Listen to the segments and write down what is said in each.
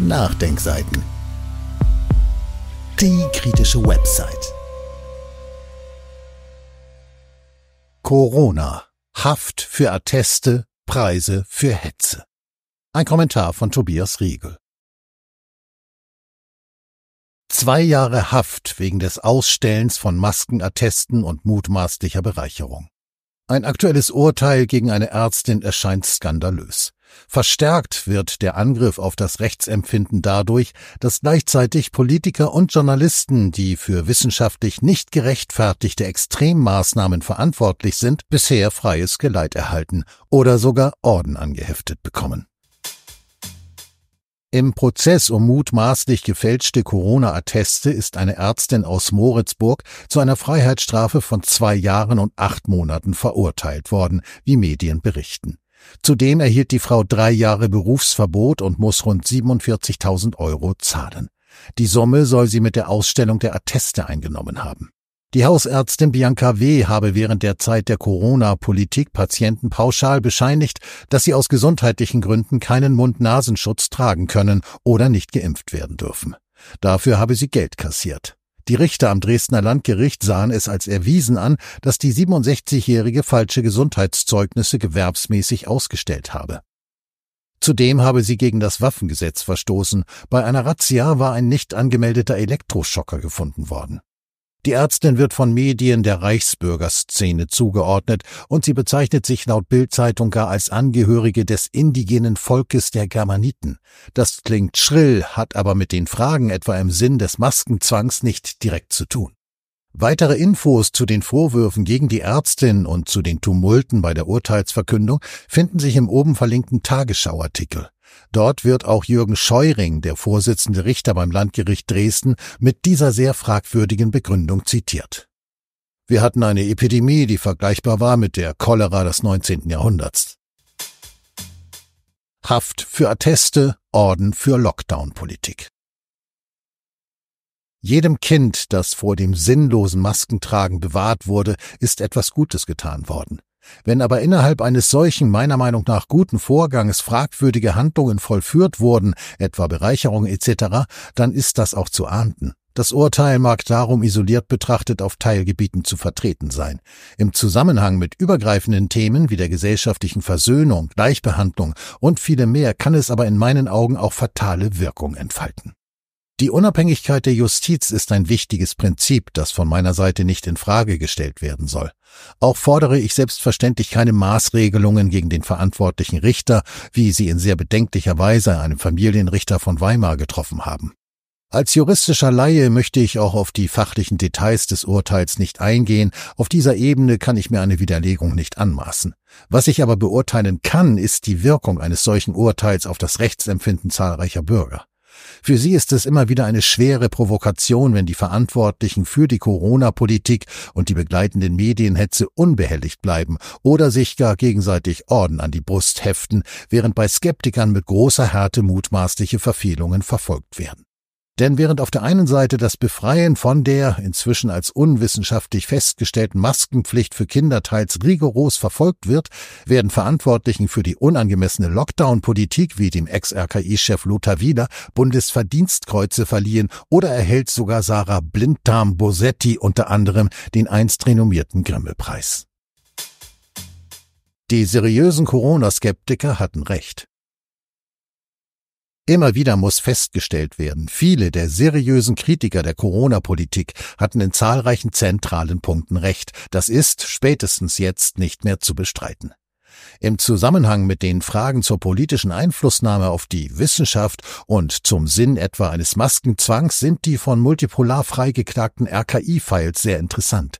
Nachdenkseiten. Die kritische Website. Corona. Haft für Atteste, Preise für Hetze. Ein Kommentar von Tobias Riegel. Zwei Jahre Haft wegen des Ausstellens von Maskenattesten und mutmaßlicher Bereicherung. Ein aktuelles Urteil gegen eine Ärztin erscheint skandalös. Verstärkt wird der Angriff auf das Rechtsempfinden dadurch, dass gleichzeitig Politiker und Journalisten, die für wissenschaftlich nicht gerechtfertigte Extremmaßnahmen verantwortlich sind, bisher freies Geleit erhalten oder sogar Orden angeheftet bekommen. Im Prozess um mutmaßlich gefälschte Corona-Atteste ist eine Ärztin aus Moritzburg zu einer Freiheitsstrafe von zwei Jahren und acht Monaten verurteilt worden, wie Medien berichten. Zudem erhielt die Frau drei Jahre Berufsverbot und muss rund 47.000 Euro zahlen. Die Summe soll sie mit der Ausstellung der Atteste eingenommen haben. Die Hausärztin Bianca W. habe während der Zeit der Corona-Politik Patienten pauschal bescheinigt, dass sie aus gesundheitlichen Gründen keinen Mund-Nasenschutz tragen können oder nicht geimpft werden dürfen. Dafür habe sie Geld kassiert. Die Richter am Dresdner Landgericht sahen es als erwiesen an, dass die 67-Jährige falsche Gesundheitszeugnisse gewerbsmäßig ausgestellt habe. Zudem habe sie gegen das Waffengesetz verstoßen. Bei einer Razzia war ein nicht angemeldeter Elektroschocker gefunden worden. Die Ärztin wird von Medien der Reichsbürgerszene zugeordnet und sie bezeichnet sich laut Bildzeitung gar als Angehörige des indigenen Volkes der Germaniten. Das klingt schrill, hat aber mit den Fragen etwa im Sinn des Maskenzwangs nicht direkt zu tun. Weitere Infos zu den Vorwürfen gegen die Ärztin und zu den Tumulten bei der Urteilsverkündung finden sich im oben verlinkten Tagesschauartikel. Dort wird auch Jürgen Scheuring, der Vorsitzende Richter beim Landgericht Dresden, mit dieser sehr fragwürdigen Begründung zitiert. Wir hatten eine Epidemie, die vergleichbar war mit der Cholera des 19. Jahrhunderts. Haft für Atteste, Orden für Lockdown-Politik. Jedem Kind, das vor dem sinnlosen Maskentragen bewahrt wurde, ist etwas Gutes getan worden. Wenn aber innerhalb eines solchen meiner Meinung nach guten Vorganges fragwürdige Handlungen vollführt wurden, etwa Bereicherung etc., dann ist das auch zu ahnden. Das Urteil mag darum isoliert betrachtet auf Teilgebieten zu vertreten sein. Im Zusammenhang mit übergreifenden Themen wie der gesellschaftlichen Versöhnung, Gleichbehandlung und viele mehr kann es aber in meinen Augen auch fatale Wirkung entfalten. Die Unabhängigkeit der Justiz ist ein wichtiges Prinzip, das von meiner Seite nicht in Frage gestellt werden soll. Auch fordere ich selbstverständlich keine Maßregelungen gegen den verantwortlichen Richter, wie sie in sehr bedenklicher Weise einem Familienrichter von Weimar getroffen haben. Als juristischer Laie möchte ich auch auf die fachlichen Details des Urteils nicht eingehen, auf dieser Ebene kann ich mir eine Widerlegung nicht anmaßen. Was ich aber beurteilen kann, ist die Wirkung eines solchen Urteils auf das Rechtsempfinden zahlreicher Bürger. Für sie ist es immer wieder eine schwere Provokation, wenn die Verantwortlichen für die Corona-Politik und die begleitenden Medienhetze unbehelligt bleiben oder sich gar gegenseitig Orden an die Brust heften, während bei Skeptikern mit großer Härte mutmaßliche Verfehlungen verfolgt werden. Denn während auf der einen Seite das Befreien von der inzwischen als unwissenschaftlich festgestellten Maskenpflicht für Kinder teils rigoros verfolgt wird, werden Verantwortlichen für die unangemessene Lockdown-Politik wie dem Ex-RKI-Chef Lothar Wieler Bundesverdienstkreuze verliehen oder erhält sogar Sarah Blinddarm Bosetti unter anderem den einst renommierten Grimmelpreis. Die seriösen Corona-Skeptiker hatten recht. Immer wieder muss festgestellt werden, viele der seriösen Kritiker der Corona-Politik hatten in zahlreichen zentralen Punkten recht. Das ist spätestens jetzt nicht mehr zu bestreiten. Im Zusammenhang mit den Fragen zur politischen Einflussnahme auf die Wissenschaft und zum Sinn etwa eines Maskenzwangs sind die von Multipolar freigeklagten RKI-Files sehr interessant.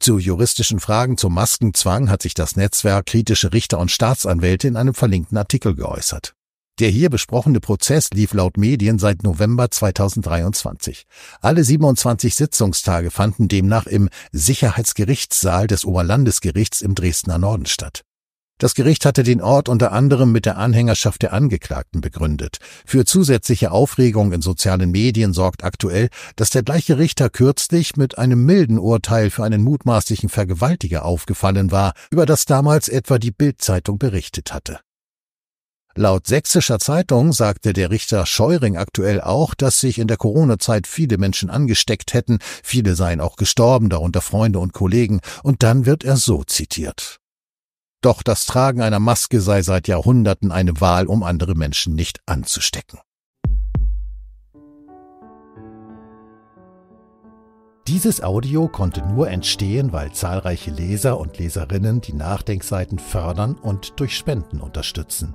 Zu juristischen Fragen zum Maskenzwang hat sich das Netzwerk kritische Richter und Staatsanwälte in einem verlinkten Artikel geäußert. Der hier besprochene Prozess lief laut Medien seit November 2023. Alle 27 Sitzungstage fanden demnach im Sicherheitsgerichtssaal des Oberlandesgerichts im Dresdner Norden statt. Das Gericht hatte den Ort unter anderem mit der Anhängerschaft der Angeklagten begründet. Für zusätzliche Aufregung in sozialen Medien sorgt aktuell, dass der gleiche Richter kürzlich mit einem milden Urteil für einen mutmaßlichen Vergewaltiger aufgefallen war, über das damals etwa die Bildzeitung berichtet hatte. Laut sächsischer Zeitung sagte der Richter Scheuring aktuell auch, dass sich in der Corona-Zeit viele Menschen angesteckt hätten, viele seien auch gestorben, darunter Freunde und Kollegen, und dann wird er so zitiert. Doch das Tragen einer Maske sei seit Jahrhunderten eine Wahl, um andere Menschen nicht anzustecken. Dieses Audio konnte nur entstehen, weil zahlreiche Leser und Leserinnen die Nachdenkseiten fördern und durch Spenden unterstützen.